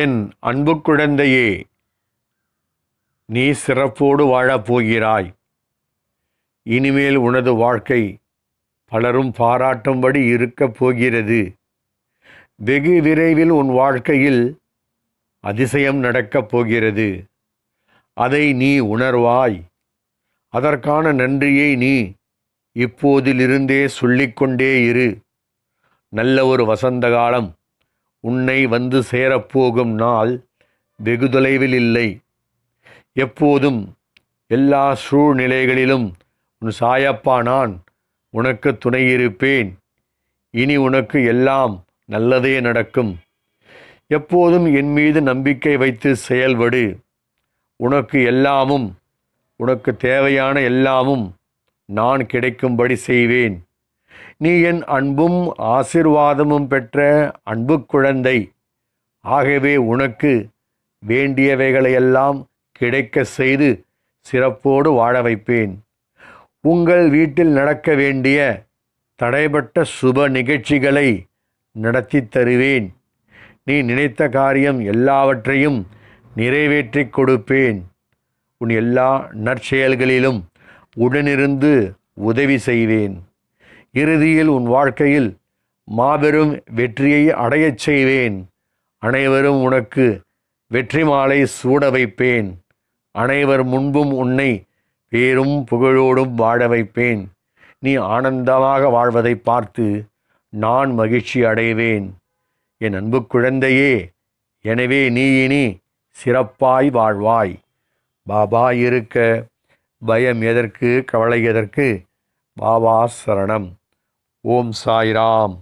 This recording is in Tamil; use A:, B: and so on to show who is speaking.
A: என் அன்பு குழந்தையே நீ சிறப்போடு வாழப் போகிறாய் இனிமேல் உனது வாழ்க்கை பலரும் பாராட்டும்படி இருக்கப் போகிறது வெகு விரைவில் உன் வாழ்க்கையில் அதிசயம் நடக்கப் போகிறது அதை நீ உணர்வாய் அதற்கான நன்றியை நீ இப்போதிலிருந்தே சொல்லிக்கொண்டே இரு நல்ல ஒரு வசந்த காலம் உன்னை வந்து சேரப்போகும் நாள் வெகு தொலைவில் இல்லை எப்போதும் எல்லா சூழ்நிலைகளிலும் உன் சாயப்பா நான் உனக்கு துணையிருப்பேன் இனி உனக்கு எல்லாம் நல்லதே நடக்கும் எப்போதும் என் மீது நம்பிக்கை வைத்து செயல்படு உனக்கு எல்லாமும் உனக்கு தேவையான எல்லாமும் நான் கிடைக்கும்படி செய்வேன் நீ என் அன்பும் ஆசிர்வாதமும் பெற்ற அன்பு குழந்தை ஆகவே உனக்கு வேண்டியவைகளையெல்லாம் கிடைக்க செய்து சிறப்போடு வாழ வைப்பேன் உங்கள் வீட்டில் நடக்க வேண்டிய தடைபட்ட சுப நிகழ்ச்சிகளை நடத்தி தருவேன் நீ நினைத்த காரியம் எல்லாவற்றையும் நிறைவேற்றி கொடுப்பேன் உன் எல்லா நற்செயல்களிலும் உடனிருந்து உதவி செய்வேன் இறுதியில் உன் வாழ்க்கையில் மாபெரும் வெற்றியை அடையச் செய்வேன் அனைவரும் உனக்கு வெற்றி மாலை சூட வைப்பேன் அனைவர் முன்பும் உன்னை பேரும் புகழோடும் வாழ வைப்பேன் நீ ஆனந்தமாக வாழ்வதை பார்த்து நான் மகிழ்ச்சி அடைவேன் என் அன்பு குழந்தையே எனவே நீ இனி சிறப்பாய் வாழ்வாய் பாபா இருக்க பயம் எதற்கு கவலை எதற்கு பாபா சரணம் ஓம் சாய்ராம்